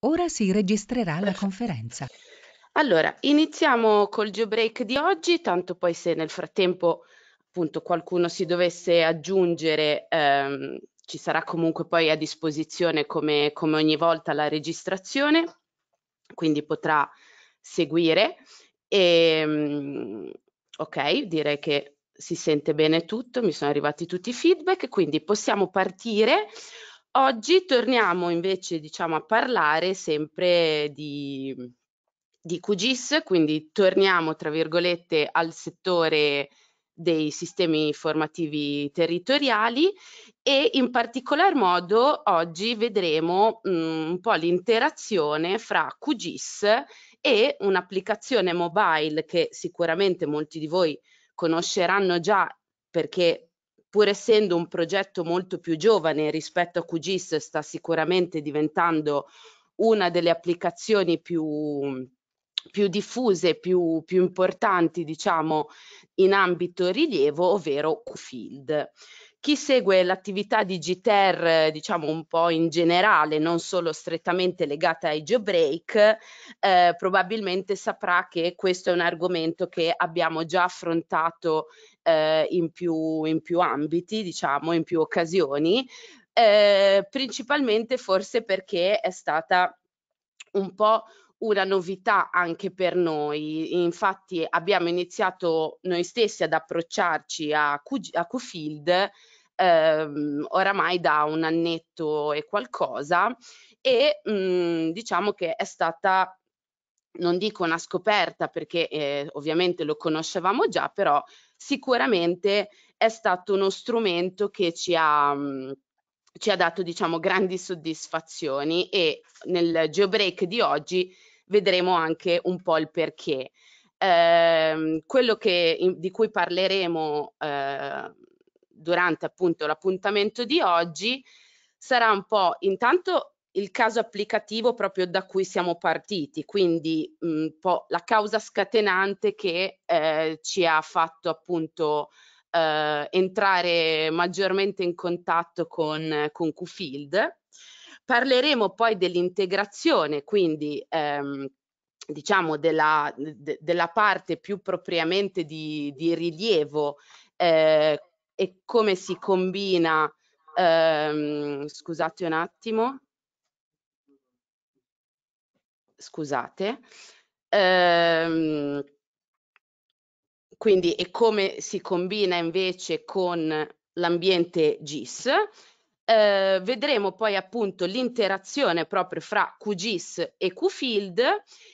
Ora si registrerà la conferenza. Allora, iniziamo col jailbreak di oggi, tanto poi se nel frattempo appunto qualcuno si dovesse aggiungere, ehm, ci sarà comunque poi a disposizione come, come ogni volta la registrazione, quindi potrà seguire. E, ehm, ok, direi che si sente bene tutto, mi sono arrivati tutti i feedback, quindi possiamo partire. Oggi torniamo invece diciamo, a parlare sempre di, di QGIS, quindi torniamo tra virgolette al settore dei sistemi formativi territoriali e in particolar modo oggi vedremo mh, mm, un po' l'interazione fra QGIS e un'applicazione mobile che sicuramente molti di voi conosceranno già perché pur essendo un progetto molto più giovane rispetto a QGIS, sta sicuramente diventando una delle applicazioni più, più diffuse, più, più importanti, diciamo, in ambito rilievo, ovvero QField. Chi segue l'attività di GTER, diciamo un po' in generale, non solo strettamente legata ai jailbreak, eh, probabilmente saprà che questo è un argomento che abbiamo già affrontato eh, in, più, in più ambiti, diciamo, in più occasioni, eh, principalmente forse perché è stata un po' una novità anche per noi. Infatti abbiamo iniziato noi stessi ad approcciarci a, Q, a QField ehm, oramai da un annetto e qualcosa e mh, mm, diciamo che è stata non dico una scoperta perché eh, ovviamente lo conoscevamo già, però sicuramente è stato uno strumento che ci ha mh, mm, ci ha dato diciamo grandi soddisfazioni e nel geobreak di oggi vedremo anche un po' il perché. Eh, quello che, in, di cui parleremo eh, durante appunto l'appuntamento di oggi sarà un po' intanto il caso applicativo proprio da cui siamo partiti, quindi un po' la causa scatenante che eh, ci ha fatto appunto eh, entrare maggiormente in contatto con, con QField. Parleremo poi dell'integrazione, quindi ehm, diciamo della, de, della, parte più propriamente di, di rilievo eh, e come si combina, ehm, scusate un attimo, scusate, ehm, quindi e come si combina invece con l'ambiente GIS. Eh, vedremo poi appunto l'interazione proprio fra QGIS e QField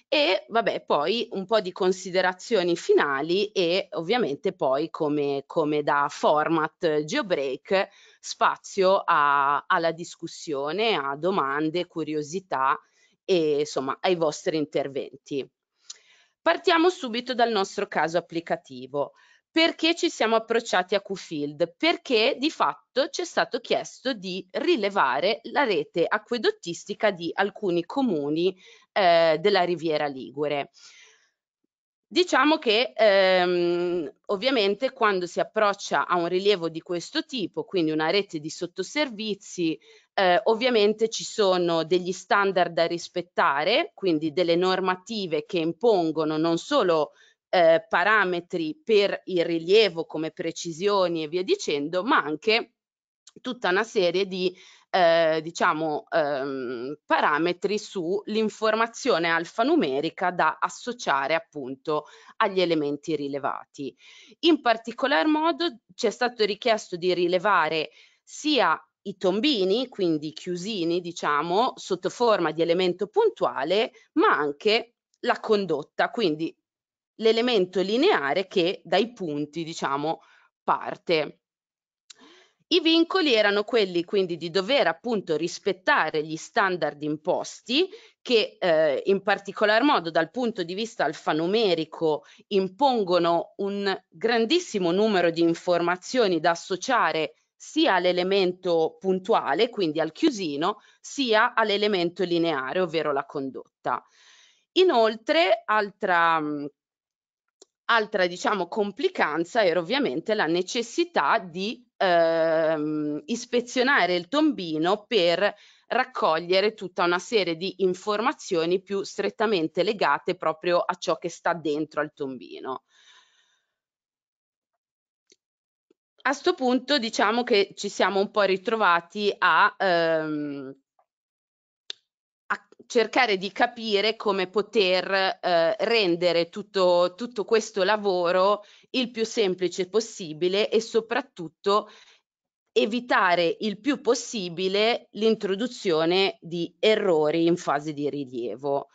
e vabbè poi un po' di considerazioni finali e ovviamente poi come, come da format GeoBreak spazio a, alla discussione, a domande, curiosità e insomma ai vostri interventi. Partiamo subito dal nostro caso applicativo. Perché ci siamo approcciati a QField? Perché di fatto ci è stato chiesto di rilevare la rete acquedottistica di alcuni comuni eh, della Riviera Ligure. Diciamo che ehm, ovviamente quando si approccia a un rilievo di questo tipo, quindi una rete di sottoservizi eh, ovviamente ci sono degli standard da rispettare, quindi delle normative che impongono non solo eh, parametri per il rilievo come precisioni e via dicendo, ma anche tutta una serie di eh, diciamo, ehm, parametri sull'informazione alfanumerica da associare appunto agli elementi rilevati. In particolar modo ci è stato richiesto di rilevare sia i tombini, quindi chiusini, diciamo, sotto forma di elemento puntuale, ma anche la condotta, quindi l'elemento lineare che dai punti, diciamo, parte. I vincoli erano quelli quindi di dover appunto rispettare gli standard imposti che eh, in particolar modo dal punto di vista alfanumerico impongono un grandissimo numero di informazioni da associare sia all'elemento puntuale, quindi al chiusino, sia all'elemento lineare, ovvero la condotta. Inoltre, altra, altra diciamo, complicanza era ovviamente la necessità di ehm, ispezionare il tombino per raccogliere tutta una serie di informazioni più strettamente legate proprio a ciò che sta dentro al tombino. a questo punto diciamo che ci siamo un po' ritrovati a, ehm, a cercare di capire come poter eh, rendere tutto, tutto questo lavoro il più semplice possibile e soprattutto evitare il più possibile l'introduzione di errori in fase di rilievo.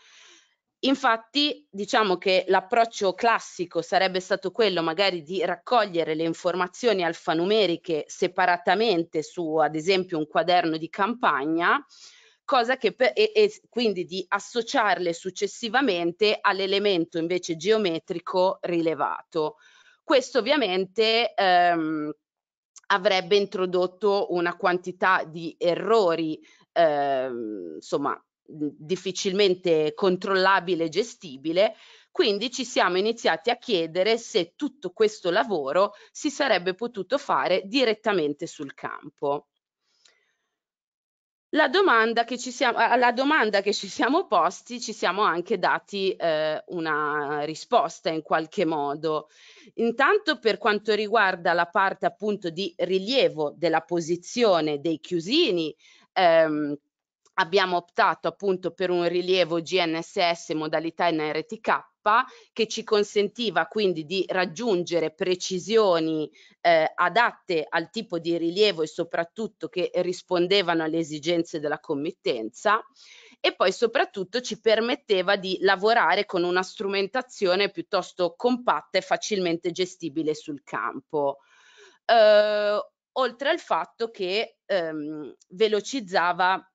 Infatti, diciamo che l'approccio classico sarebbe stato quello magari di raccogliere le informazioni alfanumeriche separatamente su, ad esempio, un quaderno di campagna, cosa che per, e, e quindi di associarle successivamente all'elemento invece geometrico rilevato. Questo ovviamente ehm, avrebbe introdotto una quantità di errori eh, insomma difficilmente controllabile e gestibile, quindi ci siamo iniziati a chiedere se tutto questo lavoro si sarebbe potuto fare direttamente sul campo. La domanda che ci siamo, alla domanda che ci siamo posti ci siamo anche dati eh, una risposta in qualche modo. Intanto per quanto riguarda la parte appunto di rilievo della posizione dei chiusini, ehm, abbiamo optato appunto per un rilievo GNSS modalità NRTK che ci consentiva quindi di raggiungere precisioni eh, adatte al tipo di rilievo e soprattutto che rispondevano alle esigenze della committenza e poi soprattutto ci permetteva di lavorare con una strumentazione piuttosto compatta e facilmente gestibile sul campo. Eh, oltre al fatto che ehm, velocizzava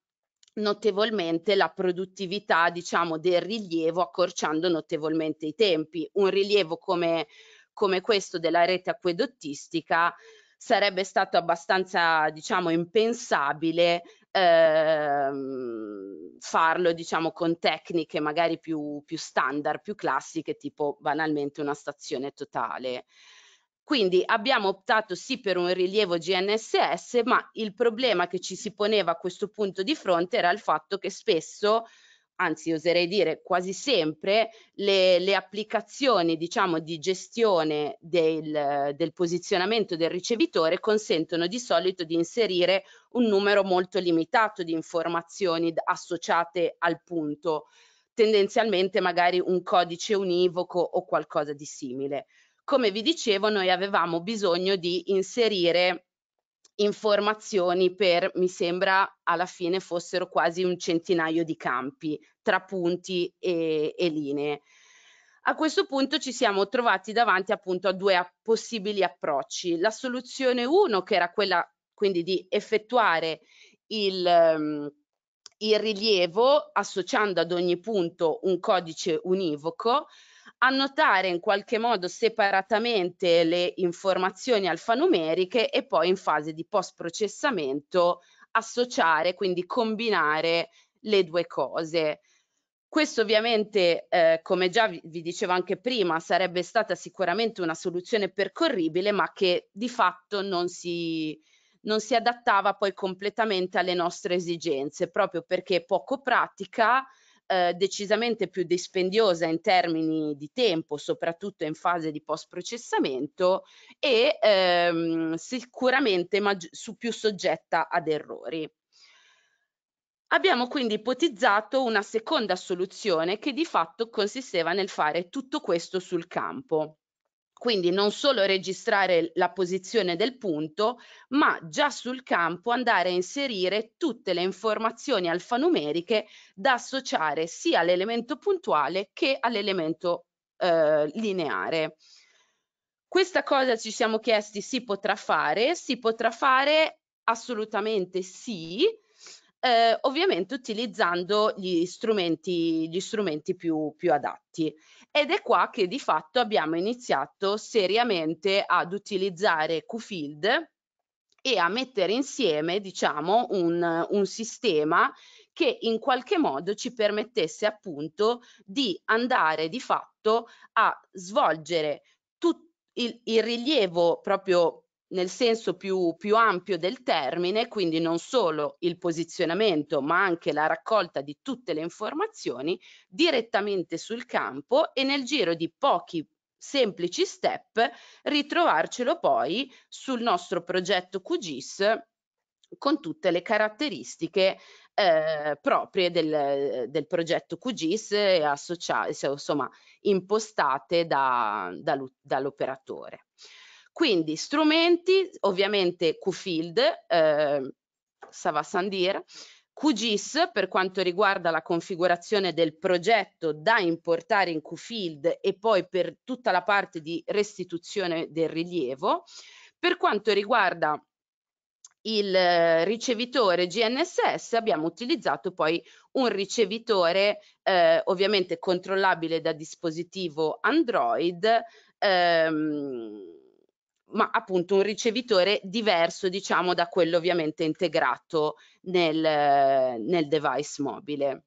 notevolmente la produttività diciamo del rilievo accorciando notevolmente i tempi un rilievo come, come questo della rete acquedottistica sarebbe stato abbastanza diciamo impensabile ehm, farlo diciamo con tecniche magari più, più standard più classiche tipo banalmente una stazione totale quindi abbiamo optato sì per un rilievo GNSS, ma il problema che ci si poneva a questo punto di fronte era il fatto che spesso anzi oserei dire quasi sempre, le, le applicazioni diciamo, di gestione del, del, posizionamento del ricevitore consentono di solito di inserire un numero molto limitato di informazioni associate al punto, tendenzialmente magari un codice univoco o qualcosa di simile come vi dicevo noi avevamo bisogno di inserire informazioni per, mi sembra, alla fine fossero quasi un centinaio di campi tra punti e, e linee. A questo punto ci siamo trovati davanti appunto a due a possibili approcci. La soluzione 1, che era quella quindi di effettuare il, um, il rilievo associando ad ogni punto un codice univoco, annotare in qualche modo separatamente le informazioni alfanumeriche e poi in fase di post processamento associare, quindi combinare le due cose. Questo ovviamente, eh, come già vi, dicevo anche prima, sarebbe stata sicuramente una soluzione percorribile, ma che di fatto non si, non si adattava poi completamente alle nostre esigenze, proprio perché poco pratica, eh, decisamente più dispendiosa in termini di tempo, soprattutto in fase di post processamento e ehm, sicuramente su più soggetta ad errori. Abbiamo quindi ipotizzato una seconda soluzione che di fatto consisteva nel fare tutto questo sul campo quindi non solo registrare la posizione del punto, ma già sul campo andare a inserire tutte le informazioni alfanumeriche da associare sia all'elemento puntuale che all'elemento eh, lineare. Questa cosa ci siamo chiesti si potrà fare? Si potrà fare assolutamente sì, eh, ovviamente utilizzando gli strumenti, gli strumenti più, più adatti. Ed è qua che di fatto abbiamo iniziato seriamente ad utilizzare QField e a mettere insieme, diciamo, un, un sistema che in qualche modo ci permettesse appunto di andare di fatto a svolgere tutto il, il rilievo proprio nel senso più, più ampio del termine, quindi non solo il posizionamento ma anche la raccolta di tutte le informazioni direttamente sul campo e nel giro di pochi semplici step ritrovarcelo poi sul nostro progetto QGIS con tutte le caratteristiche eh, proprie del, del, progetto QGIS associate, insomma, impostate da, da, dall'operatore. Quindi strumenti, ovviamente QFIELD, eh, Savasandir, QGIS per quanto riguarda la configurazione del progetto da importare in QFIELD e poi per tutta la parte di restituzione del rilievo. Per quanto riguarda il eh, ricevitore GNSS abbiamo utilizzato poi un ricevitore eh, ovviamente controllabile da dispositivo Android ehm, ma appunto un ricevitore diverso diciamo da quello ovviamente integrato nel, nel device mobile.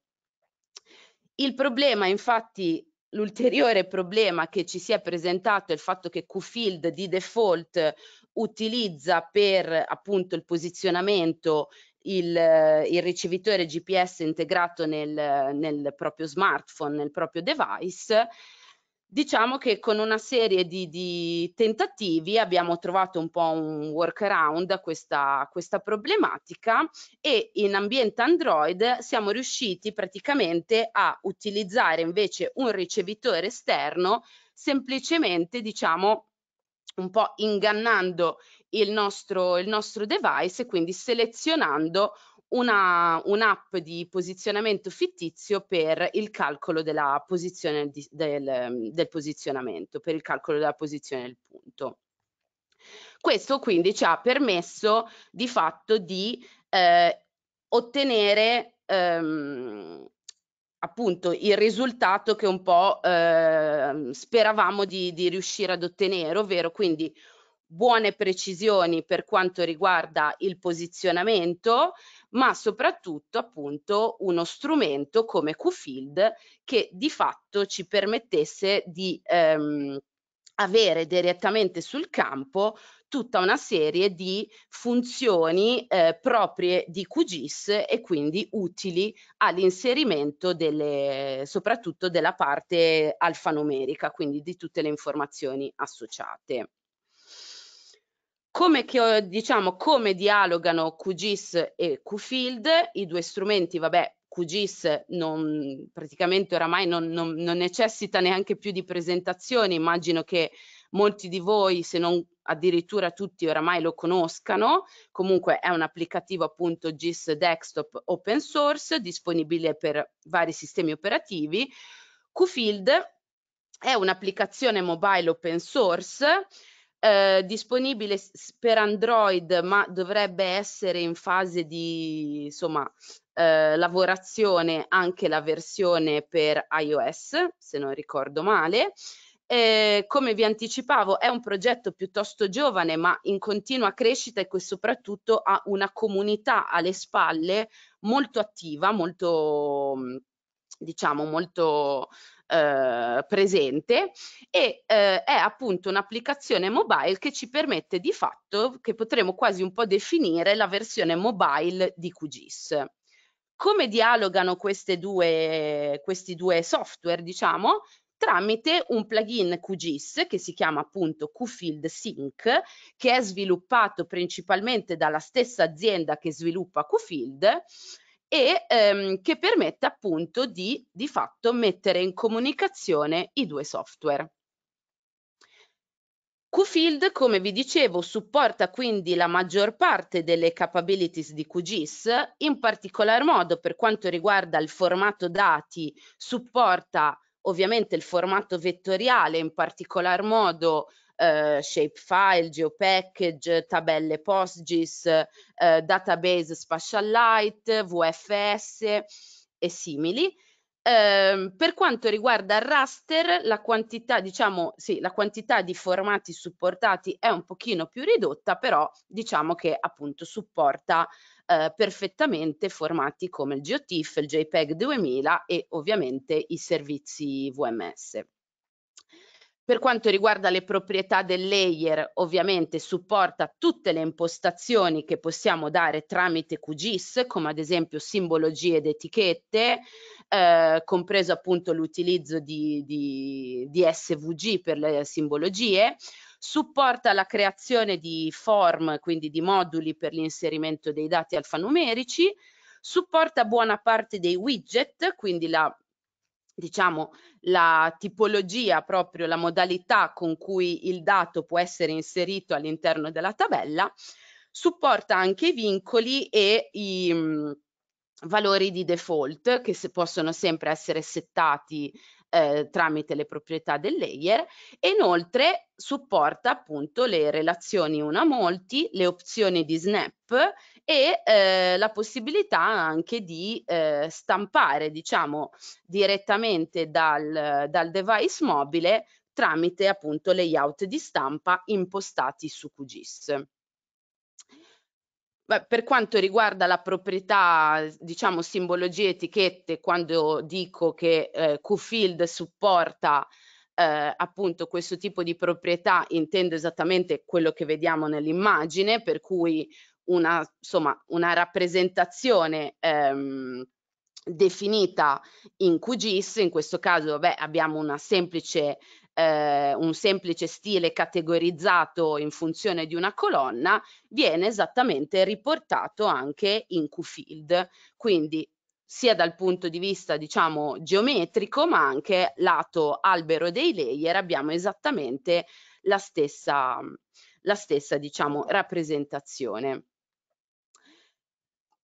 Il problema infatti l'ulteriore problema che ci si è presentato è il fatto che QField di default utilizza per appunto il posizionamento il, il ricevitore GPS integrato nel, nel proprio smartphone, nel proprio device diciamo che con una serie di, di, tentativi abbiamo trovato un po' un workaround a questa, questa, problematica e in ambiente Android siamo riusciti praticamente a utilizzare invece un ricevitore esterno semplicemente diciamo un po' ingannando il nostro, il nostro device e quindi selezionando un'app un di posizionamento fittizio per il calcolo della posizione di, del, del posizionamento, per il calcolo della posizione del punto. Questo quindi ci ha permesso di fatto di eh, ottenere ehm, appunto il risultato che un po' eh, speravamo di, di riuscire ad ottenere, ovvero quindi buone precisioni per quanto riguarda il posizionamento, ma soprattutto appunto uno strumento come QField che di fatto ci permettesse di ehm, avere direttamente sul campo tutta una serie di funzioni eh, proprie di QGIS e quindi utili all'inserimento delle, soprattutto della parte alfanumerica, quindi di tutte le informazioni associate. Come, che, eh, diciamo, come dialogano QGIS e QField, i due strumenti, vabbè, QGIS non, praticamente oramai non, non, non necessita neanche più di presentazioni, immagino che molti di voi, se non addirittura tutti oramai lo conoscano, comunque è un applicativo appunto GIS desktop open source disponibile per vari sistemi operativi. QField è un'applicazione mobile open source eh, disponibile per Android, ma dovrebbe essere in fase di insomma, eh, lavorazione anche la versione per iOS, se non ricordo male. Eh, come vi anticipavo è un progetto piuttosto giovane ma in continua crescita e soprattutto ha una comunità alle spalle molto attiva, molto diciamo molto eh, presente e eh, è appunto un'applicazione mobile che ci permette di fatto che potremmo quasi un po' definire la versione mobile di QGIS. Come dialogano due, questi due software, diciamo? tramite un plugin QGIS che si chiama appunto QField Sync che è sviluppato principalmente dalla stessa azienda che sviluppa QField e ehm, che permette appunto di di fatto mettere in comunicazione i due software. QField, come vi dicevo, supporta quindi la maggior parte delle capabilities di QGIS, in particolar modo per quanto riguarda il formato dati, supporta ovviamente il formato vettoriale, in particolar modo eh, shapefile, geopackage, tabelle PostGIS, eh, database Spatialite, VFS e simili. Eh, per quanto riguarda il raster, la quantità, diciamo, sì, la quantità di formati supportati è un pochino più ridotta, però diciamo che appunto supporta eh, perfettamente formati come il GeoTIFF, il JPEG 2000 e ovviamente i servizi VMS. Per quanto riguarda le proprietà del layer, ovviamente supporta tutte le impostazioni che possiamo dare tramite QGIS, come ad esempio simbologie ed etichette, eh, compreso appunto l'utilizzo di, di, di SVG per le simbologie, supporta la creazione di form, quindi di moduli per l'inserimento dei dati alfanumerici, supporta buona parte dei widget, quindi la diciamo, la tipologia, proprio la modalità con cui il dato può essere inserito all'interno della tabella, supporta anche i vincoli e i mh, mhmm, valori di default che se possono sempre essere settati eh, tramite le proprietà del layer e inoltre supporta appunto le relazioni una molti, le opzioni di snap e eh, la possibilità anche di eh, stampare, diciamo, direttamente dal, dal device mobile tramite appunto layout di stampa impostati su QGIS. Beh, per quanto riguarda la proprietà, diciamo, simbologie, etichette, quando dico che eh, QField supporta eh, appunto questo tipo di proprietà, intendo esattamente quello che vediamo nell'immagine, per cui una, insomma, una rappresentazione ehm, definita in QGIS, in questo caso beh, abbiamo una semplice eh, un semplice stile categorizzato in funzione di una colonna viene esattamente riportato anche in QField, quindi sia dal punto di vista diciamo geometrico ma anche lato albero dei layer abbiamo esattamente la stessa, la stessa diciamo rappresentazione.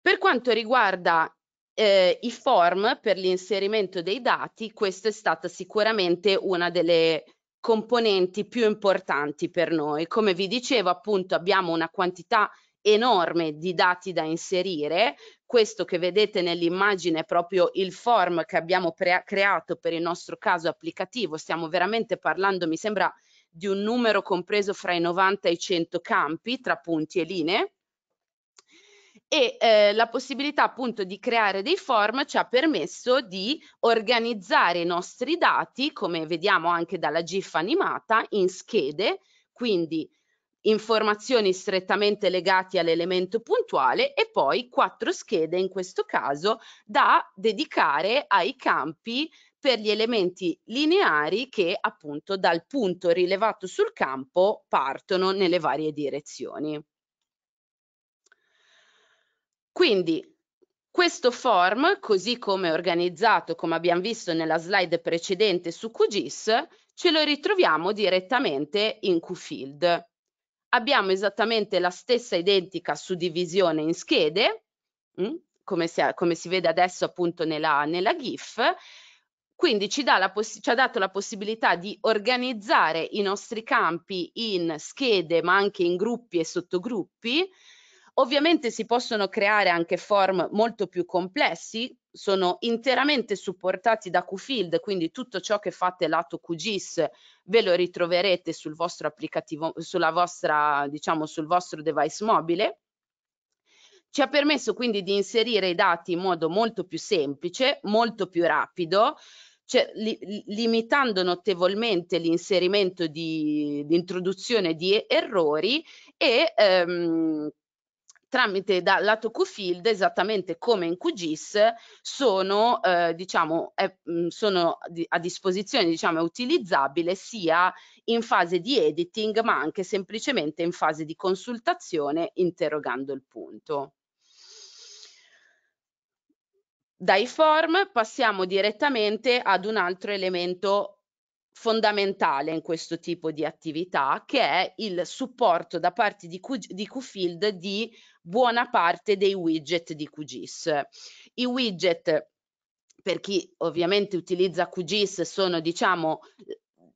Per quanto riguarda eh, i form per l'inserimento dei dati, questa è stata sicuramente una delle componenti più importanti per noi. Come vi dicevo, appunto, abbiamo una quantità enorme di dati da inserire. Questo che vedete nell'immagine è proprio il form che abbiamo creato per il nostro caso applicativo. Stiamo veramente parlando, mi sembra, di un numero compreso fra i 90 e i 100 campi tra punti e linee e eh, la possibilità appunto di creare dei form ci ha permesso di organizzare i nostri dati, come vediamo anche dalla GIF animata, in schede, quindi informazioni strettamente legate all'elemento puntuale e poi quattro schede in questo caso da dedicare ai campi per gli elementi lineari che appunto dal punto rilevato sul campo partono nelle varie direzioni. Quindi questo form, così come organizzato, come abbiamo visto nella slide precedente su QGIS, ce lo ritroviamo direttamente in QField. Abbiamo esattamente la stessa identica suddivisione in schede, mm, come si, come si vede adesso appunto nella, nella GIF, quindi ci, dà la ci ha dato la possibilità di organizzare i nostri campi in schede, ma anche in gruppi e sottogruppi, Ovviamente si possono creare anche form molto più complessi, sono interamente supportati da QField, quindi tutto ciò che fate lato QGIS ve lo ritroverete sul vostro applicativo, sulla vostra, diciamo, sul vostro device mobile. Ci ha permesso quindi di inserire i dati in modo molto più semplice, molto più rapido, cioè, li, limitando notevolmente l'inserimento di, di introduzione di errori e ehm, tramite da lato QField, esattamente come in QGIS, sono, eh, diciamo, è, mm, sono a disposizione, diciamo, è utilizzabile sia in fase di editing, ma anche semplicemente in fase di consultazione interrogando il punto. Dai form passiamo direttamente ad un altro elemento fondamentale in questo tipo di attività che è il supporto da parte di, Q, di Qfield di buona parte dei widget di QGIS. I widget per chi ovviamente utilizza QGIS sono diciamo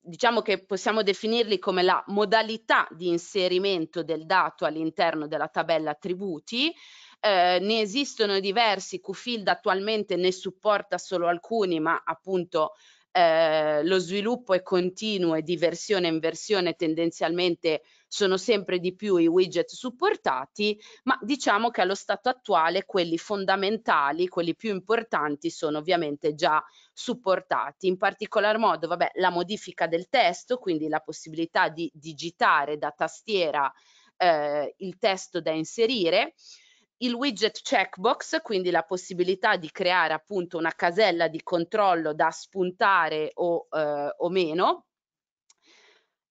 diciamo che possiamo definirli come la modalità di inserimento del dato all'interno della tabella attributi eh, ne esistono diversi, QField attualmente ne supporta solo alcuni, ma appunto eh, lo sviluppo è continuo e di versione in versione tendenzialmente sono sempre di più i widget supportati, ma diciamo che allo stato attuale quelli fondamentali, quelli più importanti sono ovviamente già supportati, in particolar modo vabbè, la modifica del testo, quindi la possibilità di digitare da tastiera eh, il testo da inserire, il widget checkbox, quindi la possibilità di creare appunto una casella di controllo da spuntare o, eh, o meno,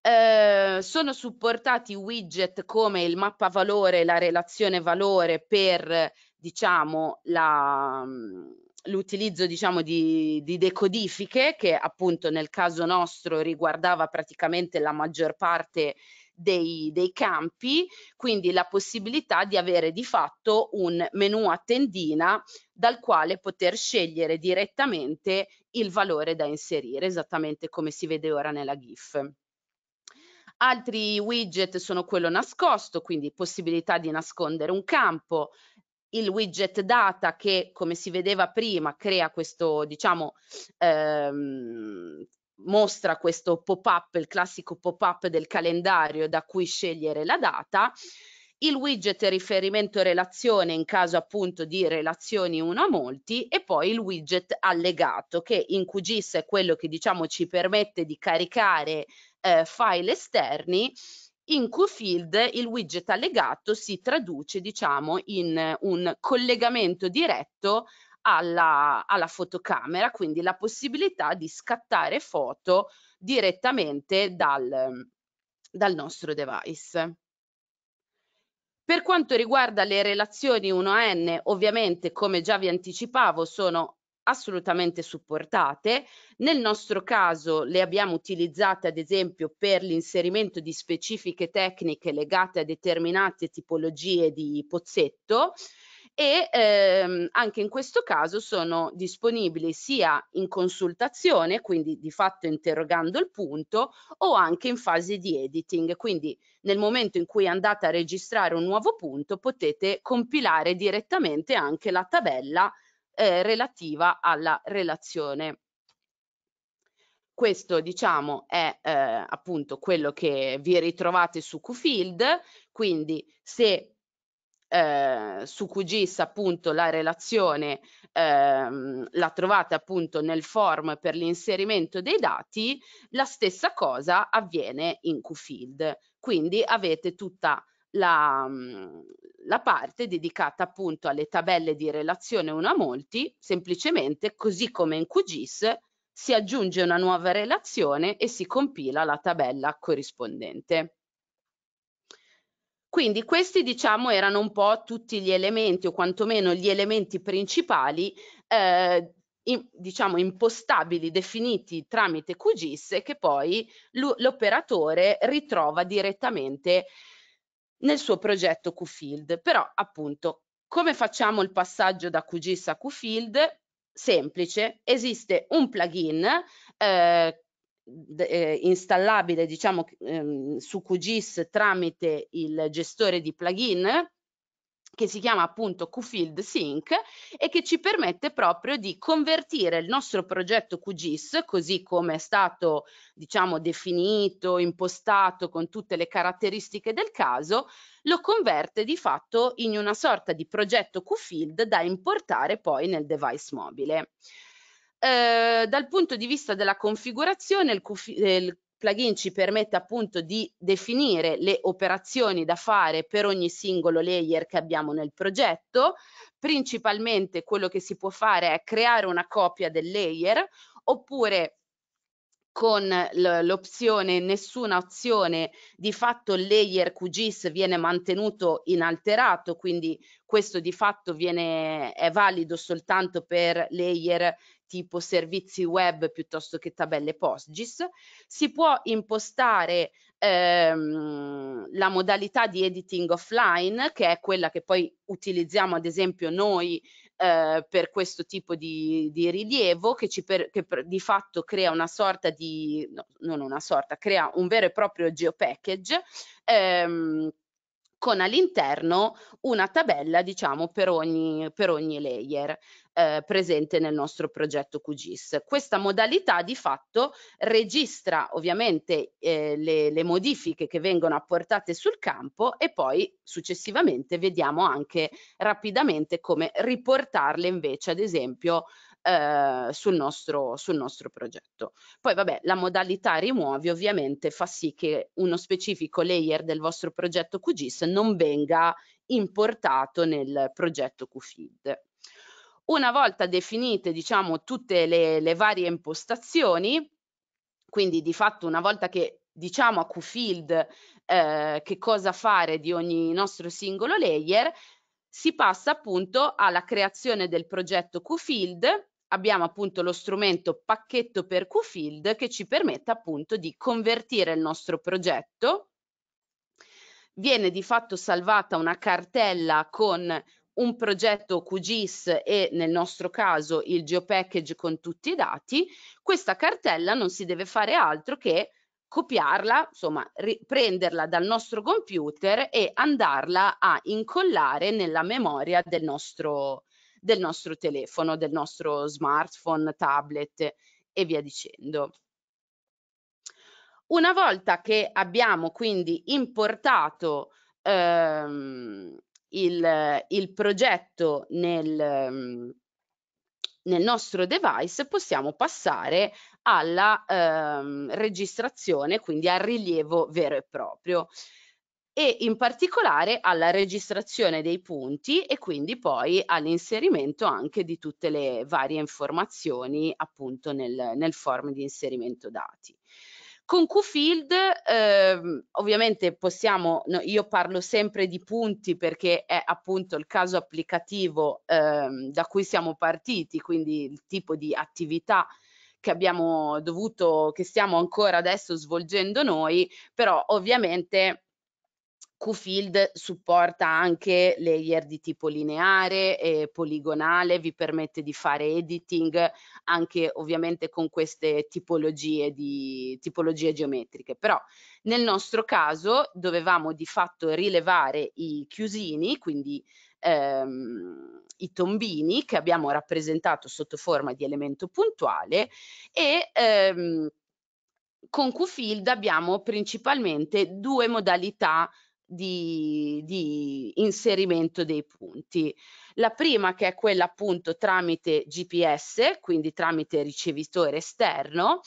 eh, sono supportati widget come il mappa valore e la relazione valore per diciamo la, mhmm, l'utilizzo diciamo di, di, decodifiche che appunto nel caso nostro riguardava praticamente la maggior parte dei, dei, campi, quindi la possibilità di avere di fatto un menu a tendina dal quale poter scegliere direttamente il valore da inserire, esattamente come si vede ora nella GIF. Altri widget sono quello nascosto, quindi possibilità di nascondere un campo, il widget data che come si vedeva prima crea questo, diciamo, ehm, mostra questo pop-up, il classico pop-up del calendario da cui scegliere la data il widget riferimento relazione in caso appunto di relazioni uno a molti e poi il widget allegato che in QGIS è quello che diciamo ci permette di caricare eh, file esterni in QField il widget allegato si traduce diciamo in eh, un collegamento diretto alla, alla, fotocamera, quindi la possibilità di scattare foto direttamente dal, dal nostro device. Per quanto riguarda le relazioni 1 a n, ovviamente come già vi anticipavo sono assolutamente supportate. Nel nostro caso le abbiamo utilizzate ad esempio per l'inserimento di specifiche tecniche legate a determinate tipologie di pozzetto e ehm, anche in questo caso sono disponibili sia in consultazione, quindi di fatto interrogando il punto, o anche in fase di editing, quindi nel momento in cui andate a registrare un nuovo punto potete compilare direttamente anche la tabella eh, relativa alla relazione. Questo diciamo è eh, appunto quello che vi ritrovate su QField, quindi se eh, su QGIS appunto la relazione ehm, la trovate appunto nel form per l'inserimento dei dati, la stessa cosa avviene in QField, quindi avete tutta la, mm, la parte dedicata appunto alle tabelle di relazione 1 a molti, semplicemente così come in QGIS si aggiunge una nuova relazione e si compila la tabella corrispondente. Quindi questi diciamo erano un po' tutti gli elementi o quantomeno gli elementi principali eh, in, diciamo impostabili definiti tramite QGIS che poi l'operatore ritrova direttamente nel suo progetto QField. Però appunto, come facciamo il passaggio da QGIS a QField? Semplice, esiste un plugin eh, eh installabile diciamo ehm, su QGIS tramite il gestore di plugin che si chiama appunto QField Sync e che ci permette proprio di convertire il nostro progetto QGIS, così come è stato diciamo definito, impostato con tutte le caratteristiche del caso, lo converte di fatto in una sorta di progetto QField da importare poi nel device mobile. Eh, dal punto di vista della configurazione, il, QF, il plugin ci permette appunto di definire le operazioni da fare per ogni singolo layer che abbiamo nel progetto. Principalmente quello che si può fare è creare una copia del layer oppure con l'opzione nessuna azione di fatto il layer QGIS viene mantenuto inalterato quindi questo di fatto viene, è valido soltanto per layer tipo servizi web piuttosto che tabelle PostGIS. Si può impostare ehm, la modalità di editing offline, che è quella che poi utilizziamo ad esempio noi eh, per questo tipo di, di rilievo, che, ci per, che per, di fatto crea una sorta di, no, non una sorta, crea un vero e proprio geopackage. Ehm, con all'interno una tabella, diciamo, per ogni, per ogni layer eh, presente nel nostro progetto QGIS. Questa modalità di fatto registra ovviamente eh, le, le modifiche che vengono apportate sul campo e poi successivamente vediamo anche rapidamente come riportarle invece, ad esempio, eh, sul, nostro, sul nostro progetto. Poi vabbè, la modalità rimuovi ovviamente fa sì che uno specifico layer del vostro progetto QGIS non venga importato nel progetto QFID. Una volta definite diciamo, tutte le, le varie impostazioni, quindi di fatto una volta che diciamo a QField eh, che cosa fare di ogni nostro singolo layer, si passa appunto alla creazione del progetto QField, abbiamo appunto lo strumento pacchetto per QField che ci permette appunto di convertire il nostro progetto, viene di fatto salvata una cartella con un progetto QGIS e nel nostro caso il GeoPackage con tutti i dati, questa cartella non si deve fare altro che copiarla, insomma, prenderla dal nostro computer e andarla a incollare nella memoria del nostro, del nostro telefono, del nostro smartphone, tablet e via dicendo. Una volta che abbiamo quindi importato ehm, il, il progetto nel, nel nostro device possiamo passare alla ehm, registrazione, quindi al rilievo vero e proprio e in particolare alla registrazione dei punti e quindi poi all'inserimento anche di tutte le varie informazioni appunto nel, nel form di inserimento dati. Con QField eh, ovviamente possiamo, no, io parlo sempre di punti perché è appunto il caso applicativo eh, da cui siamo partiti, quindi il tipo di attività che abbiamo dovuto, che stiamo ancora adesso svolgendo noi, però ovviamente QField supporta anche layer di tipo lineare e poligonale, vi permette di fare editing anche ovviamente con queste tipologie, di, tipologie geometriche. Però nel nostro caso dovevamo di fatto rilevare i chiusini, quindi ehm, i tombini che abbiamo rappresentato sotto forma di elemento puntuale e ehm, con QField abbiamo principalmente due modalità di, di inserimento dei punti. La prima che è quella appunto tramite GPS, quindi tramite ricevitore esterno,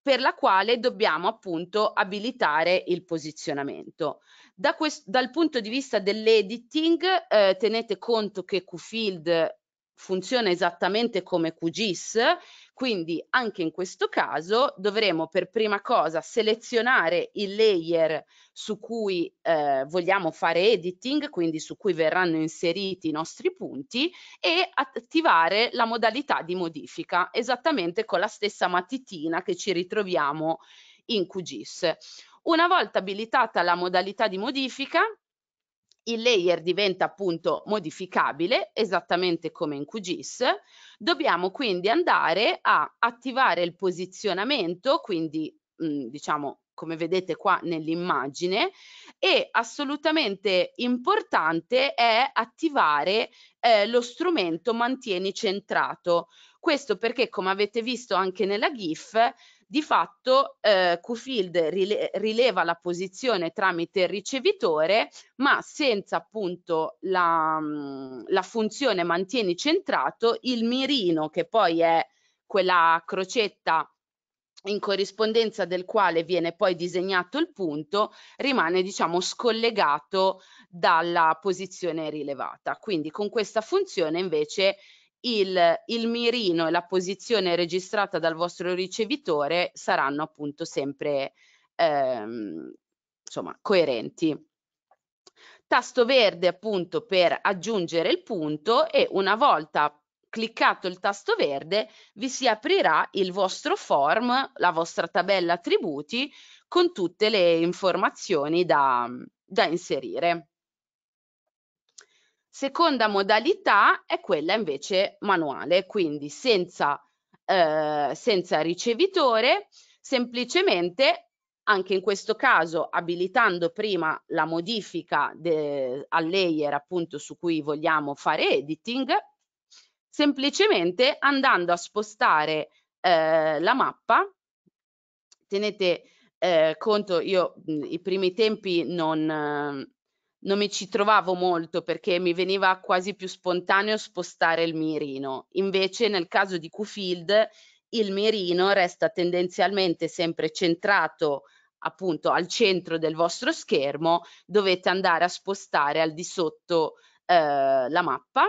per la quale dobbiamo appunto abilitare il posizionamento. Da dal punto di vista dell'editing eh, tenete conto che QField funziona esattamente come QGIS, quindi anche in questo caso dovremo per prima cosa selezionare il layer su cui eh, vogliamo fare editing, quindi su cui verranno inseriti i nostri punti e attivare la modalità di modifica, esattamente con la stessa matitina che ci ritroviamo in QGIS. Una volta abilitata la modalità di modifica, il layer diventa appunto modificabile, esattamente come in QGIS. Dobbiamo quindi andare a attivare il posizionamento, quindi mh, mm, diciamo come vedete qua nell'immagine e assolutamente importante è attivare eh, lo strumento mantieni centrato questo perché come avete visto anche nella GIF di fatto eh, Q-Field rile rileva la posizione tramite il ricevitore, ma senza appunto la, mm, la funzione mantieni centrato, il mirino che poi è quella crocetta in corrispondenza del quale viene poi disegnato il punto, rimane diciamo scollegato dalla posizione rilevata. Quindi con questa funzione invece il, il mirino e la posizione registrata dal vostro ricevitore saranno appunto sempre ehm, insomma, coerenti. Tasto verde appunto per aggiungere il punto e una volta cliccato il tasto verde vi si aprirà il vostro form, la vostra tabella attributi con tutte le informazioni da, da inserire. Seconda modalità è quella invece manuale, quindi senza, eh, senza ricevitore, semplicemente anche in questo caso abilitando prima la modifica de, al layer appunto su cui vogliamo fare editing, semplicemente andando a spostare eh, la mappa, tenete eh, conto, io mh, i primi tempi non, non mi ci trovavo molto perché mi veniva quasi più spontaneo spostare il mirino. Invece nel caso di Q-Field il mirino resta tendenzialmente sempre centrato appunto al centro del vostro schermo, dovete andare a spostare al di sotto eh, la mappa,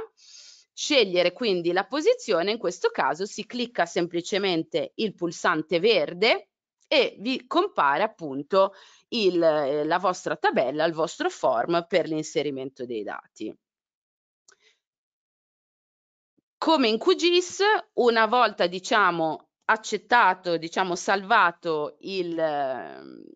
scegliere quindi la posizione, in questo caso si clicca semplicemente il pulsante verde e vi compare appunto il, eh, la vostra tabella, il vostro form per l'inserimento dei dati. Come in QGIS, una volta diciamo accettato, diciamo salvato il,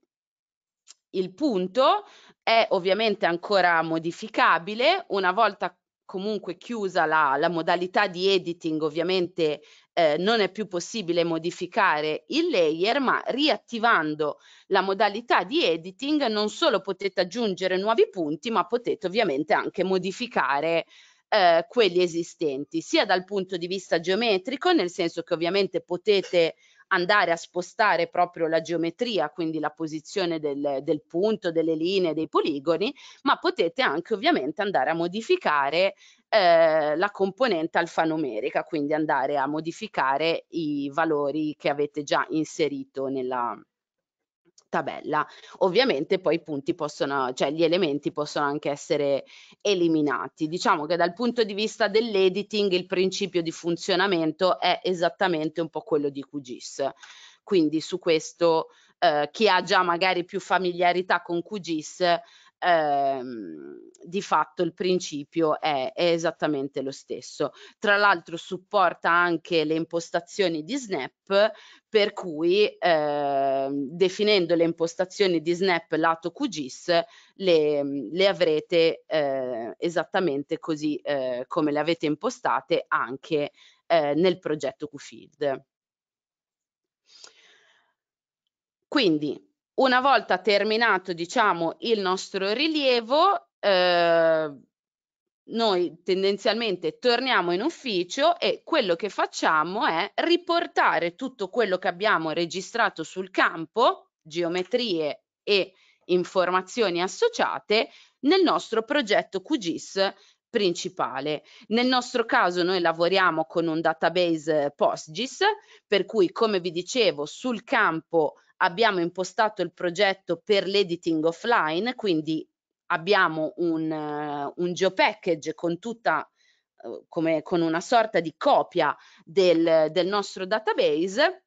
il punto è ovviamente ancora modificabile una volta comunque chiusa la, la modalità di editing ovviamente eh, non è più possibile modificare il layer, ma riattivando la modalità di editing non solo potete aggiungere nuovi punti, ma potete ovviamente anche modificare eh, quelli esistenti, sia dal punto di vista geometrico, nel senso che ovviamente potete andare a spostare proprio la geometria, quindi la posizione del, del punto, delle linee, dei poligoni, ma potete anche ovviamente andare a modificare eh, la componente alfanumerica, quindi andare a modificare i valori che avete già inserito nella, tabella. Ovviamente poi i punti possono, cioè gli elementi possono anche essere eliminati. Diciamo che dal punto di vista dell'editing il principio di funzionamento è esattamente un po' quello di QGIS. Quindi su questo eh, chi ha già magari più familiarità con QGIS ehm, di fatto il principio è, è esattamente lo stesso. Tra l'altro supporta anche le impostazioni di Snap, per cui eh, definendo le impostazioni di Snap lato QGIS le, le avrete eh, esattamente così eh, come le avete impostate anche eh, nel progetto QFIELD. Quindi una volta terminato, diciamo, il nostro rilievo, eh, noi tendenzialmente torniamo in ufficio e quello che facciamo è riportare tutto quello che abbiamo registrato sul campo, geometrie e informazioni associate, nel nostro progetto QGIS principale. Nel nostro caso noi lavoriamo con un database PostGIS, per cui come vi dicevo sul campo abbiamo impostato il progetto per l'editing offline, quindi abbiamo un, uh, un geopackage con tutta uh, come con una sorta di copia del, del nostro database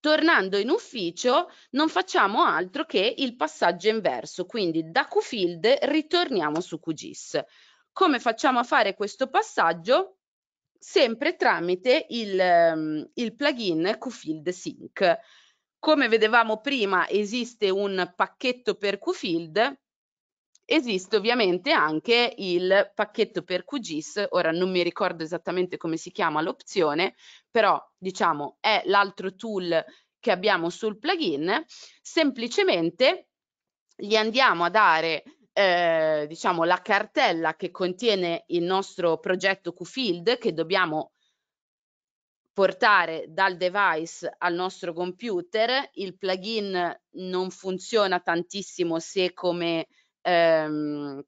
tornando in ufficio non facciamo altro che il passaggio inverso, quindi da QField ritorniamo su QGIS. Come facciamo a fare questo passaggio? Sempre tramite il, ehm, il plugin QField Sync. Come vedevamo prima esiste un pacchetto per QField, esiste ovviamente anche il pacchetto per QGIS, ora non mi ricordo esattamente come si chiama l'opzione, però diciamo è l'altro tool che abbiamo sul plugin, semplicemente gli andiamo a dare eh, diciamo la cartella che contiene il nostro progetto QField che dobbiamo portare dal device al nostro computer. Il plugin non funziona tantissimo se come... Ehm,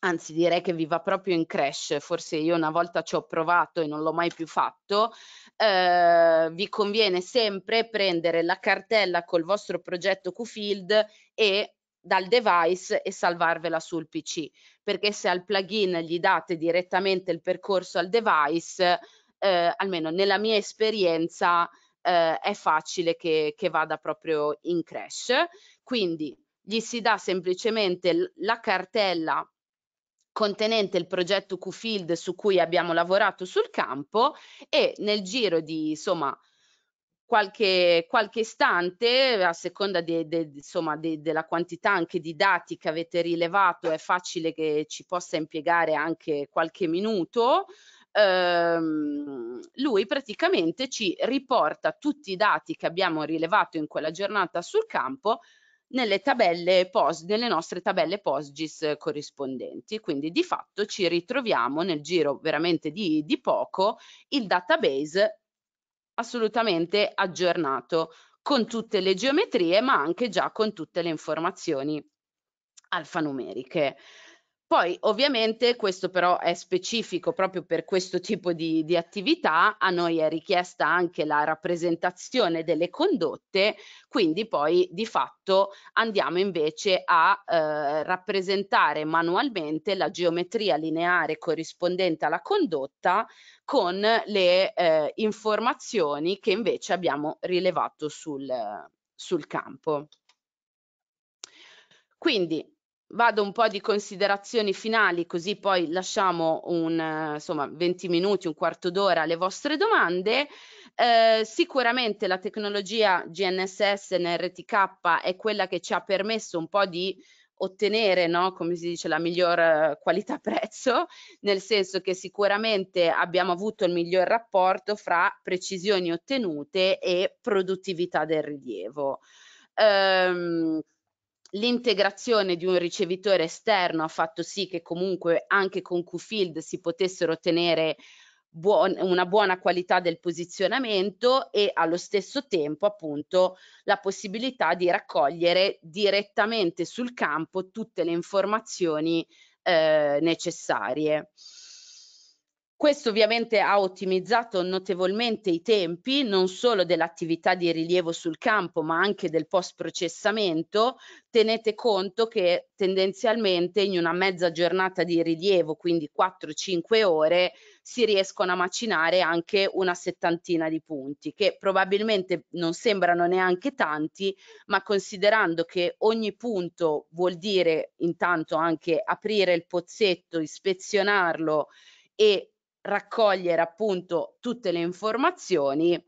anzi direi che vi va proprio in crash, forse io una volta ci ho provato e non l'ho mai più fatto, eh, vi conviene sempre prendere la cartella col vostro progetto QField e dal device e salvarvela sul PC, perché se al plugin gli date direttamente il percorso al device eh, almeno nella mia esperienza eh, è facile che, che vada proprio in crash. Quindi gli si dà semplicemente la cartella contenente il progetto QField su cui abbiamo lavorato sul campo e nel giro di insomma qualche, qualche istante, a seconda de, de, insomma, de, della quantità anche di dati che avete rilevato, è facile che ci possa impiegare anche qualche minuto, ehm, lui praticamente ci riporta tutti i dati che abbiamo rilevato in quella giornata sul campo nelle, tabelle post, nelle nostre tabelle PostGIS corrispondenti. Quindi di fatto ci ritroviamo nel giro veramente di, di poco il database assolutamente aggiornato con tutte le geometrie ma anche già con tutte le informazioni alfanumeriche. Poi ovviamente questo però è specifico proprio per questo tipo di, di, attività, a noi è richiesta anche la rappresentazione delle condotte, quindi poi di fatto andiamo invece a eh, rappresentare manualmente la geometria lineare corrispondente alla condotta con le eh, informazioni che invece abbiamo rilevato sul, sul campo. Quindi vado un po' di considerazioni finali, così poi lasciamo un, eh, insomma, 20 minuti, un quarto d'ora alle vostre domande. Eh, sicuramente la tecnologia GNSS NRTK è quella che ci ha permesso un po' di ottenere, no, come si dice, la miglior eh, qualità prezzo, nel senso che sicuramente abbiamo avuto il miglior rapporto fra precisioni ottenute e produttività del rilievo. Ehm, L'integrazione di un ricevitore esterno ha fatto sì che comunque anche con QField si potessero ottenere buon, una buona qualità del posizionamento e allo stesso tempo appunto la possibilità di raccogliere direttamente sul campo tutte le informazioni eh, necessarie. Questo ovviamente ha ottimizzato notevolmente i tempi non solo dell'attività di rilievo sul campo ma anche del post processamento. Tenete conto che tendenzialmente in una mezza giornata di rilievo, quindi 4-5 ore, si riescono a macinare anche una settantina di punti che probabilmente non sembrano neanche tanti ma considerando che ogni punto vuol dire intanto anche aprire il pozzetto, ispezionarlo e raccogliere appunto tutte le informazioni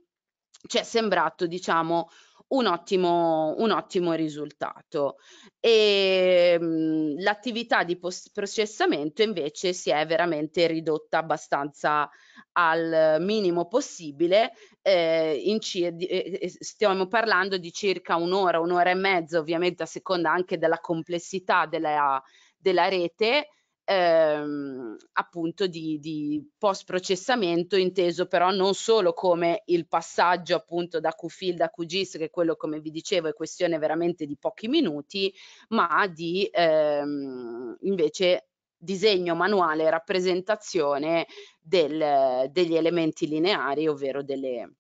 ci è sembrato diciamo un ottimo, un ottimo risultato e ehm, l'attività di post- processamento invece si è veramente ridotta abbastanza al minimo possibile eh, in c- eh, eh, stiamo parlando di circa un'ora un'ora e mezza ovviamente a seconda anche della complessità della, della rete ehm, appunto di, di post processamento inteso però non solo come il passaggio appunto da QFILD a QGIS che quello come vi dicevo è questione veramente di pochi minuti ma di ehm, invece disegno manuale rappresentazione del, degli elementi lineari ovvero delle,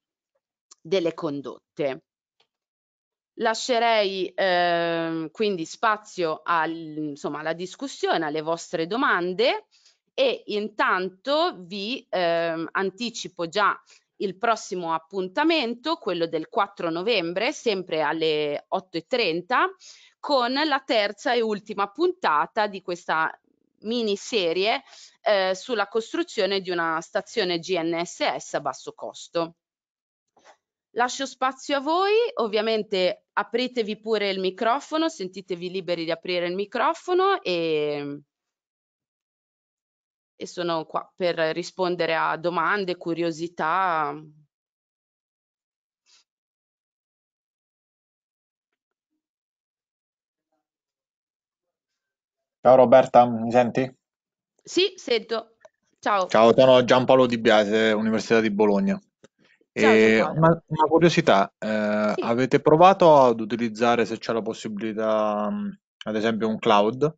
delle condotte. Lascerei eh, quindi spazio al, insomma, alla discussione, alle vostre domande e intanto vi eh, anticipo già il prossimo appuntamento, quello del 4 novembre, sempre alle 8.30, con la terza e ultima puntata di questa miniserie eh, sulla costruzione di una stazione GNSS a basso costo. Lascio spazio a voi, ovviamente apritevi pure il microfono, sentitevi liberi di aprire il microfono e, e sono qua per rispondere a domande, curiosità. Ciao Roberta, mi senti? Sì, sento. Ciao. Ciao, sono Giampaolo Di Biase, Università di Bologna. E una, curiosità, eh, avete provato ad utilizzare se c'è la possibilità, mm, ad esempio, un cloud?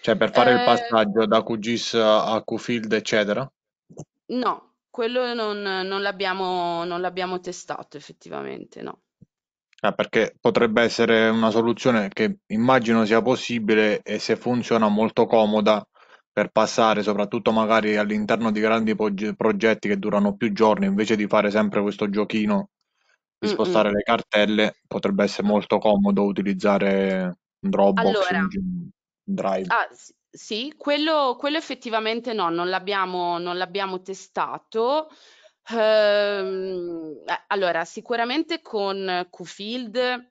Cioè per fare il Eh, passaggio da QGIS a QField, eccetera? no, quello non, non l'abbiamo non l'abbiamo testato effettivamente, no. Ah, perché potrebbe essere una soluzione che immagino sia possibile e se funziona molto comoda per passare soprattutto magari all'interno di grandi progetti che durano più giorni, invece di fare sempre questo giochino di mm, mm. spostare le cartelle, potrebbe essere molto comodo utilizzare Dropbox, un Allora, G- Drive. Ah, sì, quello, quello effettivamente no, non l'abbiamo testato. Ehm, eh, allora, sicuramente con Qfield,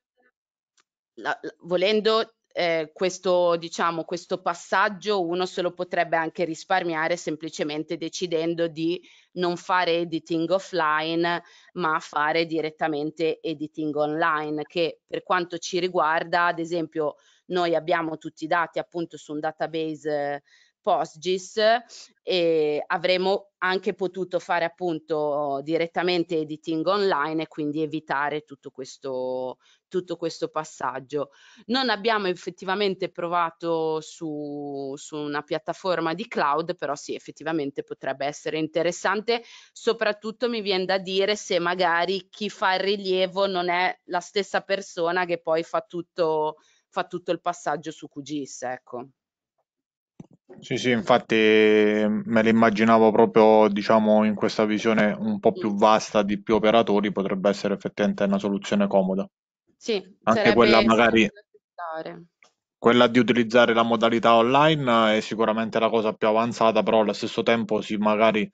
volendo eh, questo, diciamo, questo passaggio uno se lo potrebbe anche risparmiare semplicemente decidendo di non fare editing offline ma fare direttamente editing online che per quanto ci riguarda ad esempio noi abbiamo tutti i dati appunto su un database PostGIS e avremmo anche potuto fare appunto direttamente editing online e quindi evitare tutto questo, tutto questo passaggio. Non abbiamo effettivamente provato su, su una piattaforma di cloud, però sì, effettivamente potrebbe essere interessante, soprattutto mi viene da dire se magari chi fa il rilievo non è la stessa persona che poi fa tutto, fa tutto il passaggio su QGIS, ecco. Sì, sì, infatti ehm, me l'immaginavo proprio, diciamo, in questa visione un po' più vasta di più operatori, potrebbe essere effettivamente una soluzione comoda. Sì, Anche quella sarebbe magari, sarebbe da accettare. quella di utilizzare la modalità online è sicuramente la cosa più avanzata, però allo stesso tempo si magari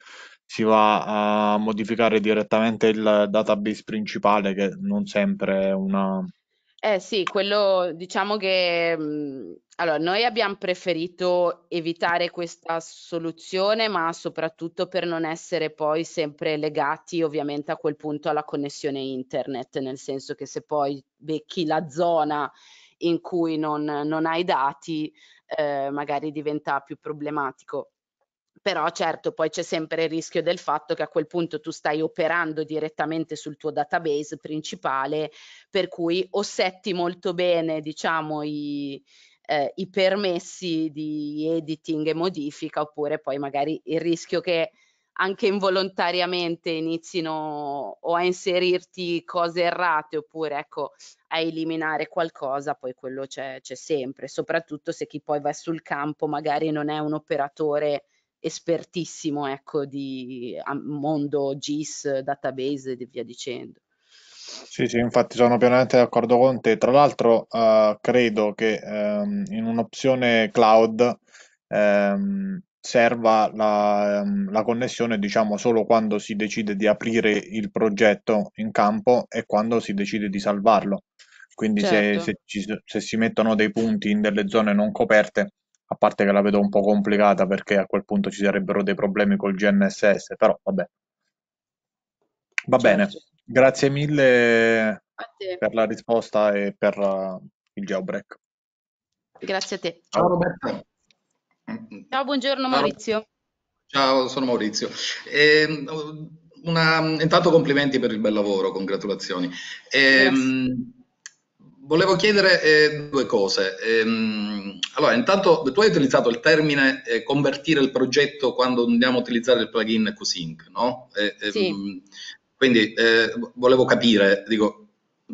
si va a modificare direttamente il database principale, che non sempre è una eh sì, quello diciamo che mhmm, allora noi abbiamo preferito evitare questa soluzione, ma soprattutto per non essere poi sempre legati ovviamente a quel punto alla connessione internet, nel senso che se poi becchi la zona in cui non non hai dati, ehm, magari diventa più problematico però certo poi c'è sempre il rischio del fatto che a quel punto tu stai operando direttamente sul tuo database principale, per cui o setti molto bene diciamo i, eh, i permessi di editing e modifica oppure poi magari il rischio che anche involontariamente inizino o a inserirti cose errate oppure ecco a eliminare qualcosa, poi quello c'è, sempre, soprattutto se chi poi va sul campo magari non è un operatore espertissimo ecco, di mondo GIS, database e via dicendo. Sì, sì, infatti sono pienamente d'accordo con te. Tra l'altro, eh, credo che ehm, in un'opzione cloud ehm, serva la, ehm, la, connessione, diciamo, solo quando si decide di aprire il progetto in campo e quando si decide di salvarlo. Quindi certo. se, se, ci, se si mettono dei punti in delle zone non coperte, a parte che la vedo un po' complicata perché a quel punto ci sarebbero dei problemi col GNSS, però vabbè. Va Certo. bene, grazie mille per la risposta e per uh, il jailbreak. grazie a te. Ciao Roberto. Ciao, buongiorno Maurizio. ciao, sono Maurizio. Ehm, una- intanto complimenti per il bel lavoro, congratulazioni. Ehm, grazie. Ehm, volevo chiedere eh, due cose. Ehm, allora, intanto tu hai utilizzato il termine eh, convertire il progetto quando andiamo a utilizzare il plugin QSync, no? E, eh, ehm, sì. ehm, quindi eh, volevo capire, dico,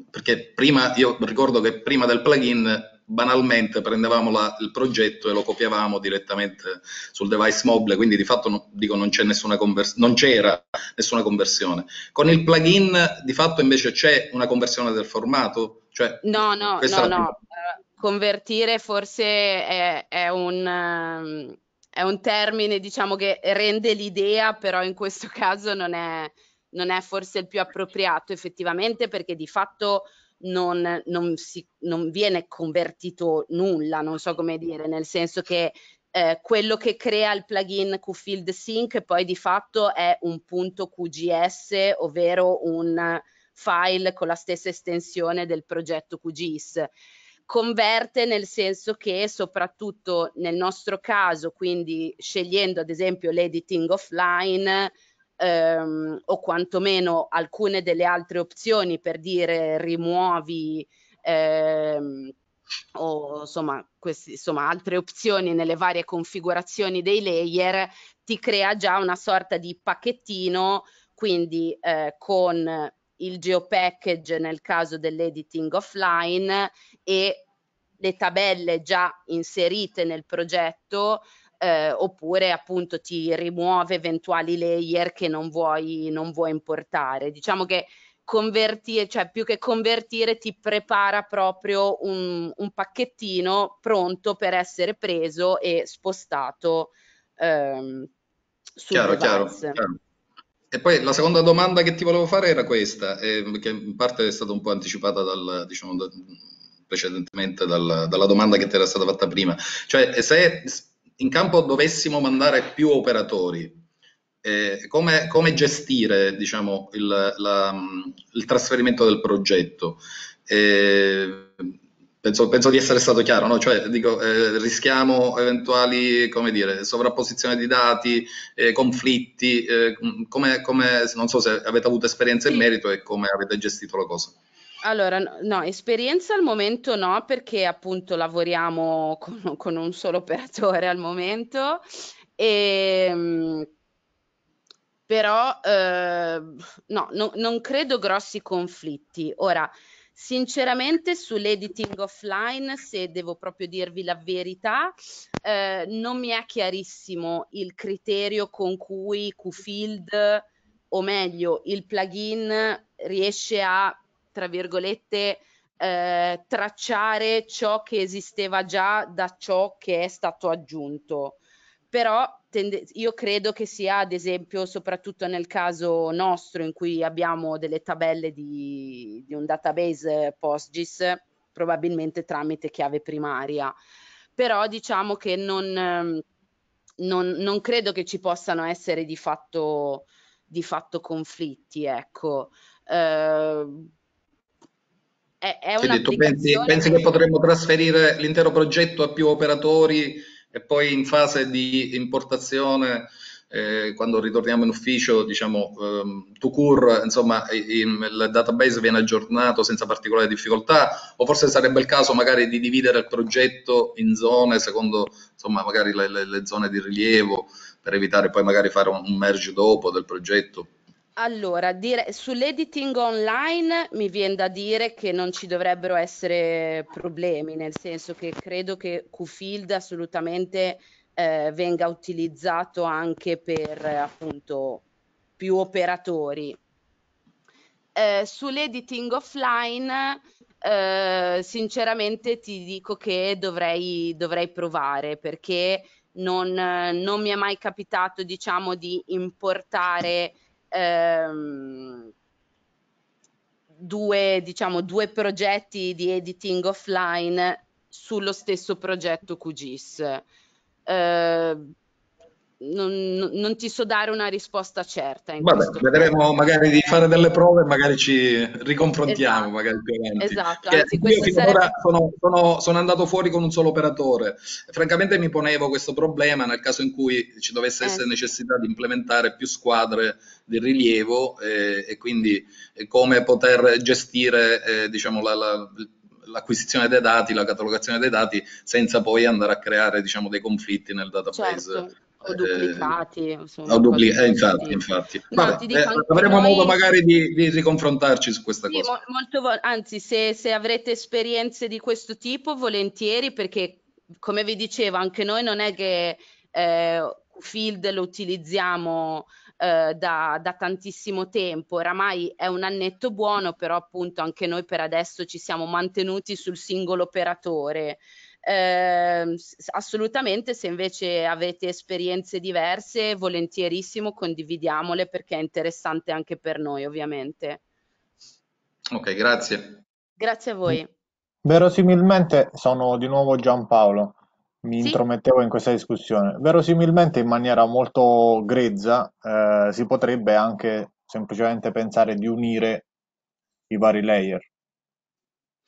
perché prima, io ricordo che prima del plugin banalmente prendevamo la, il progetto e lo copiavamo direttamente sul device mobile, quindi di fatto no, dico, non, nessuna convers- non c'era nessuna conversione. Con il plugin di fatto invece c'è una conversione del formato? Cioè, no, no, no, no. Eh, convertire forse è, è un... Ehm, è un termine, diciamo, che rende l'idea, però in questo caso non è, non è forse il più appropriato effettivamente perché di fatto non, non, si, non viene convertito nulla, non so come dire, nel senso che eh, quello che crea il plugin QField Sync poi di fatto è un punto QGS, ovvero un file con la stessa estensione del progetto QGIS. Converte nel senso che soprattutto nel nostro caso, quindi scegliendo ad esempio l'editing offline, ehm, o quantomeno alcune delle altre opzioni per dire rimuovi ehm, o insomma, questi, insomma altre opzioni nelle varie configurazioni dei layer ti crea già una sorta di pacchettino quindi eh, con il geopackage nel caso dell'editing offline e le tabelle già inserite nel progetto eh, oppure appunto ti rimuove eventuali layer che non vuoi, non vuoi importare. Diciamo che convertire, cioè più che convertire, ti prepara proprio un, un pacchettino pronto per essere preso e spostato ehm, sul chiaro, chiaro, chiaro, E poi la seconda domanda che ti volevo fare era questa, eh, che in parte è stata un po' anticipata dal, diciamo, da, precedentemente dal, dalla domanda che ti era stata fatta prima. Cioè, se in campo dovessimo mandare più operatori, eh, come, come, gestire diciamo, il, la, mm, il, trasferimento del progetto? Eh, Penso, penso, di essere stato chiaro, no? cioè, dico, eh, rischiamo eventuali dire, sovrapposizione di dati, eh, conflitti, eh, come, come, non so se avete avuto esperienza in merito e come avete gestito la cosa. Allora, no, esperienza al momento no, perché appunto lavoriamo con, con un solo operatore al momento, e, ehm, però eh, no, no, non credo grossi conflitti. Ora, sinceramente sull'editing offline, se devo proprio dirvi la verità, eh, non mi è chiarissimo il criterio con cui QField, o meglio il plugin, riesce a tra virgolette, eh, tracciare ciò che esisteva già da ciò che è stato aggiunto. Però tende- io credo che sia, ad esempio, soprattutto nel caso nostro in cui abbiamo delle tabelle di, di un database eh, PostGIS, probabilmente tramite chiave primaria. Però diciamo che non, ehm, non, non credo che ci possano essere di fatto, di fatto conflitti. Ecco. Eh, è, è detto, pensi, pensi che... potremmo trasferire l'intero progetto a più operatori e poi in fase di importazione eh, quando ritorniamo in ufficio, diciamo, ehm, to cure, insomma, il, il, database viene aggiornato senza particolari difficoltà, o forse sarebbe il caso magari di dividere il progetto in zone, secondo, insomma, magari le, le, le zone di rilievo, per evitare poi magari fare un merge dopo del progetto. Allora, dire, sull'editing online mi viene da dire che non ci dovrebbero essere problemi, nel senso che credo che QField assolutamente eh, venga utilizzato anche per appunto più operatori. Eh, sull'editing offline, eh, sinceramente ti dico che dovrei, dovrei provare perché non, non mi è mai capitato diciamo di importare ehm, due, diciamo, due progetti di editing offline sullo stesso progetto QGIS. Eh, non, non, ti so dare una risposta certa. Vabbè, vedremo caso. magari di fare delle prove, magari ci riconfrontiamo. Esatto, magari più esatto. Anzi, io finora sarebbe... sono, sono, sono, andato fuori con un solo operatore. Francamente mi ponevo questo problema nel caso in cui ci dovesse eh. essere necessità di implementare più squadre di rilievo eh, e quindi eh, come poter gestire eh, diciamo, la, la, l'acquisizione dei dati, la catalogazione dei dati senza poi andare a creare diciamo, dei conflitti nel database. Certo o duplicati. Eh, insomma, dupli- eh, infatti, infatti. No, Vabbè, eh, avremo noi... modo magari di, di, riconfrontarci su questa sì, cosa. Mo- molto vo- anzi, se, se avrete esperienze di questo tipo, volentieri, perché come vi dicevo, anche noi non è che eh, Field lo utilizziamo eh, da, da, tantissimo tempo, oramai è un annetto buono, però appunto anche noi per adesso ci siamo mantenuti sul singolo operatore. Eh, assolutamente, se invece avete esperienze diverse, volentierissimo condividiamole perché è interessante anche per noi, ovviamente. Ok, grazie. Grazie a voi. Verosimilmente sono di nuovo Giampaolo. Mi sì? intromettevo in questa discussione. Verosimilmente, in maniera molto grezza, eh, si potrebbe anche semplicemente pensare di unire i vari layer.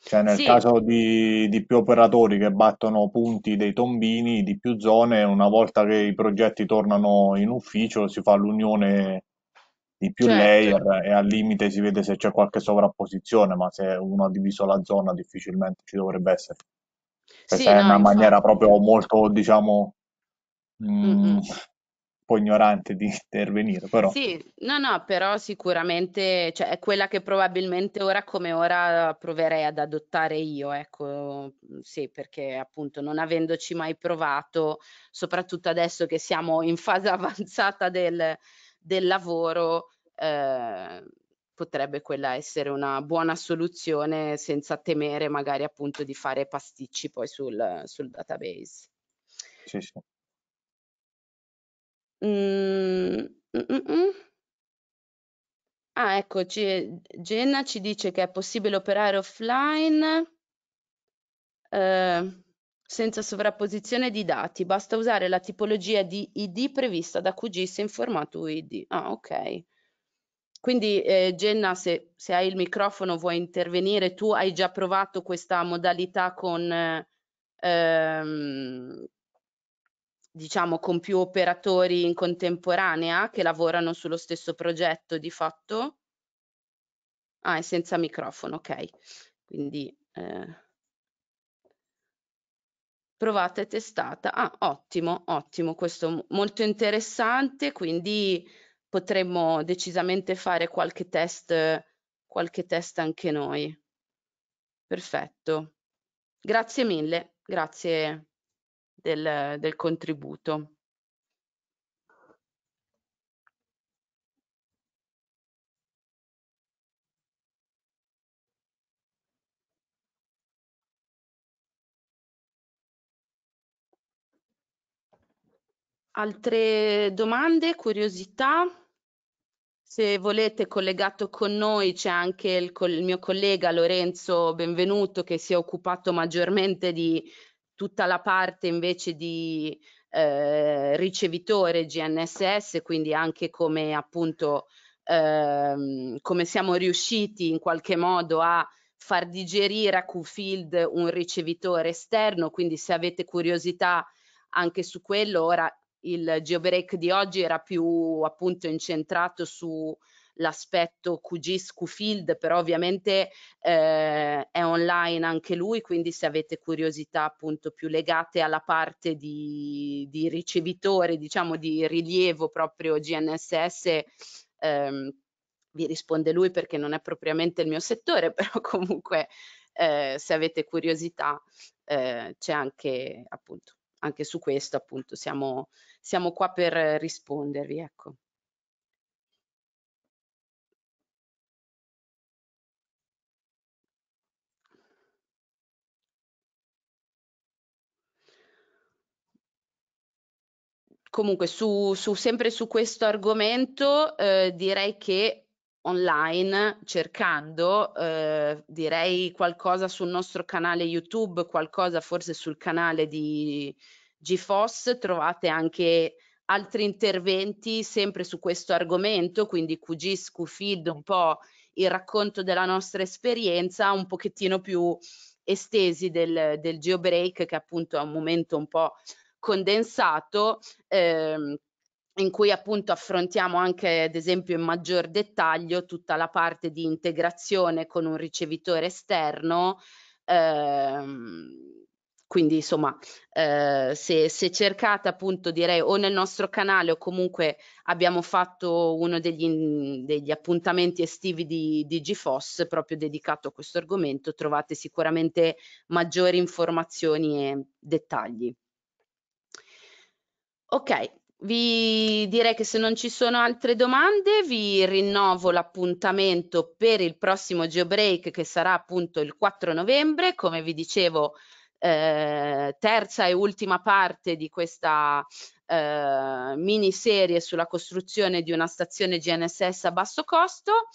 Cioè nel Sì, caso di, di più operatori che battono punti dei tombini, di più zone, una volta che i progetti tornano in ufficio si fa l'unione di più certo. layer e al limite si vede se c'è qualche sovrapposizione, ma se uno ha diviso la zona difficilmente ci dovrebbe essere. Questa è no, una maniera infatti. proprio molto, diciamo, mm, Mm-mm po' ignorante di intervenire, però. Sì, no, no, però sicuramente, cioè, è quella che probabilmente ora come ora proverei ad adottare io, ecco, sì, perché appunto non avendoci mai provato, soprattutto adesso che siamo in fase avanzata del, del lavoro, eh, potrebbe quella essere una buona soluzione senza temere magari appunto di fare pasticci poi sul, sul database. Sì, sì. Mhmm, mh-mh-mh. Ah, ecco, Ge Genna ci dice che è possibile operare offline ehm, senza sovrapposizione di dati, basta usare la tipologia di ID prevista da QGIS in formato UID. Ah, ok. Quindi eh, Genna, se, se hai il microfono vuoi intervenire, tu hai già provato questa modalità con ehm, diciamo con più operatori in contemporanea che lavorano sullo stesso progetto di fatto? Ah, è senza microfono, ok. Quindi eh, provata e testata. Ah, ottimo, ottimo, questo molto interessante, quindi potremmo decisamente fare qualche test, qualche test anche noi. Perfetto. Grazie mille, grazie del, del contributo. Altre domande, curiosità? Se volete, collegato con noi c'è anche il, il, mio collega Lorenzo Benvenuto che si è occupato maggiormente di tutta la parte invece di eh, ricevitore GNSS, quindi anche come appunto ehm, come siamo riusciti in qualche modo a far digerire a QField un ricevitore esterno, quindi se avete curiosità anche su quello, ora il geobreak di oggi era più appunto incentrato su l'aspetto QGIS, Scufield, però ovviamente eh, è online anche lui, quindi se avete curiosità appunto più legate alla parte di, di ricevitore, diciamo di rilievo proprio GNSS, ehm, vi risponde lui perché non è propriamente il mio settore, però comunque eh, se avete curiosità eh, c'è anche appunto anche su questo appunto siamo, siamo qua per rispondervi. Ecco. Comunque, su, su, sempre su questo argomento, eh, direi che online cercando eh, direi qualcosa sul nostro canale YouTube, qualcosa forse sul canale di GFOS, trovate anche altri interventi sempre su questo argomento, quindi QGIS, QFID, un po' il racconto della nostra esperienza, un pochettino più estesi del, del geobreak che appunto è un momento un po' condensato ehm, in cui appunto affrontiamo anche ad esempio in maggior dettaglio tutta la parte di integrazione con un ricevitore esterno. Ehm, quindi insomma eh, se, se, cercate appunto direi o nel nostro canale o comunque abbiamo fatto uno degli, degli appuntamenti estivi di, di GFOS proprio dedicato a questo argomento trovate sicuramente maggiori informazioni e dettagli. Ok, vi direi che se non ci sono altre domande vi rinnovo l'appuntamento per il prossimo geobreak che sarà appunto il 4 novembre, come vi dicevo eh, terza e ultima parte di questa eh, miniserie sulla costruzione di una stazione GNSS a basso costo.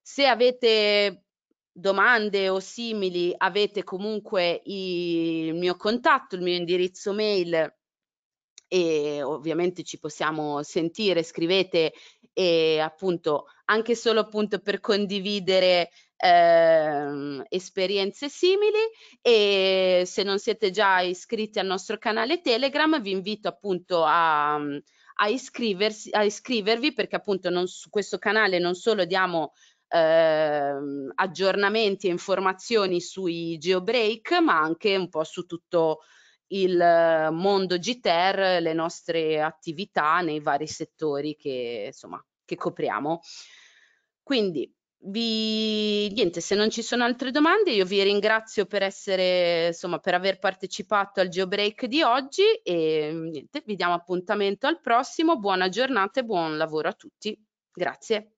Se avete domande o simili avete comunque il mio contatto, il mio indirizzo mail e ovviamente ci possiamo sentire, scrivete e appunto anche solo appunto per condividere eh, esperienze simili e se non siete già iscritti al nostro canale Telegram vi invito appunto a, mhmm, a, iscriversi, a iscrivervi perché appunto non, su questo canale non solo diamo eh, aggiornamenti e informazioni sui geobreak ma anche un po' su tutto il il mondo GTER, le nostre attività nei vari settori che, insomma, che copriamo. Quindi vi, niente, se non ci sono altre domande, io vi ringrazio per essere, insomma, per aver partecipato al Geobreak di oggi e niente, vi diamo appuntamento al prossimo. Buona giornata e buon lavoro a tutti. Grazie.